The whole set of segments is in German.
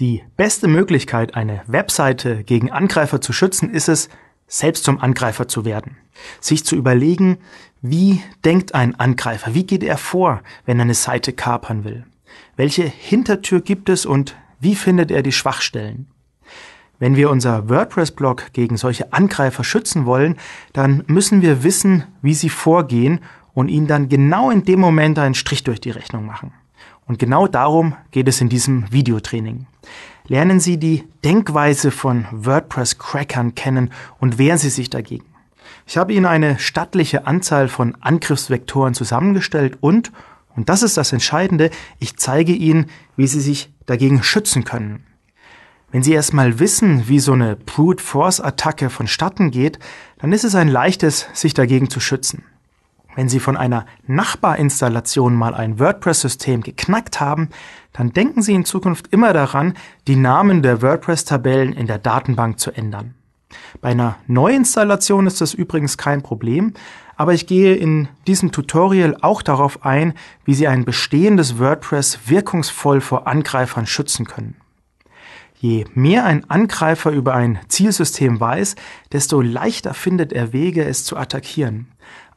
Die beste Möglichkeit, eine Webseite gegen Angreifer zu schützen, ist es, selbst zum Angreifer zu werden. Sich zu überlegen, wie denkt ein Angreifer, wie geht er vor, wenn er eine Seite kapern will? Welche Hintertür gibt es und wie findet er die Schwachstellen? Wenn wir unser WordPress-Blog gegen solche Angreifer schützen wollen, dann müssen wir wissen, wie sie vorgehen und ihnen dann genau in dem Moment einen Strich durch die Rechnung machen. Und genau darum geht es in diesem Videotraining lernen Sie die Denkweise von WordPress-Crackern kennen und wehren Sie sich dagegen. Ich habe Ihnen eine stattliche Anzahl von Angriffsvektoren zusammengestellt und, und das ist das Entscheidende, ich zeige Ihnen, wie Sie sich dagegen schützen können. Wenn Sie erstmal wissen, wie so eine Brute Force Attacke vonstatten geht, dann ist es ein leichtes, sich dagegen zu schützen. Wenn Sie von einer Nachbarinstallation mal ein WordPress-System geknackt haben, dann denken Sie in Zukunft immer daran, die Namen der WordPress-Tabellen in der Datenbank zu ändern. Bei einer Neuinstallation ist das übrigens kein Problem, aber ich gehe in diesem Tutorial auch darauf ein, wie Sie ein bestehendes WordPress wirkungsvoll vor Angreifern schützen können. Je mehr ein Angreifer über ein Zielsystem weiß, desto leichter findet er Wege, es zu attackieren.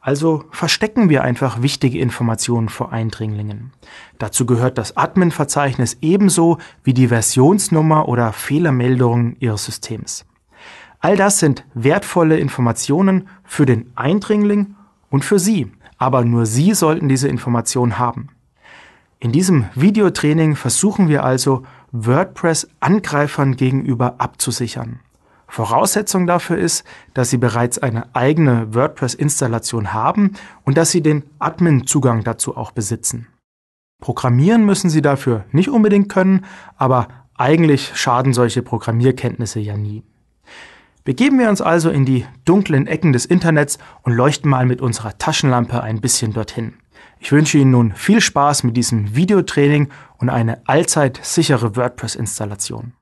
Also verstecken wir einfach wichtige Informationen vor Eindringlingen. Dazu gehört das Admin-Verzeichnis ebenso wie die Versionsnummer oder Fehlermeldungen Ihres Systems. All das sind wertvolle Informationen für den Eindringling und für Sie, aber nur Sie sollten diese Informationen haben. In diesem Videotraining versuchen wir also, WordPress-Angreifern gegenüber abzusichern. Voraussetzung dafür ist, dass Sie bereits eine eigene WordPress-Installation haben und dass Sie den Admin-Zugang dazu auch besitzen. Programmieren müssen Sie dafür nicht unbedingt können, aber eigentlich schaden solche Programmierkenntnisse ja nie. Begeben wir uns also in die dunklen Ecken des Internets und leuchten mal mit unserer Taschenlampe ein bisschen dorthin. Ich wünsche Ihnen nun viel Spaß mit diesem Videotraining und eine allzeit sichere WordPress-Installation.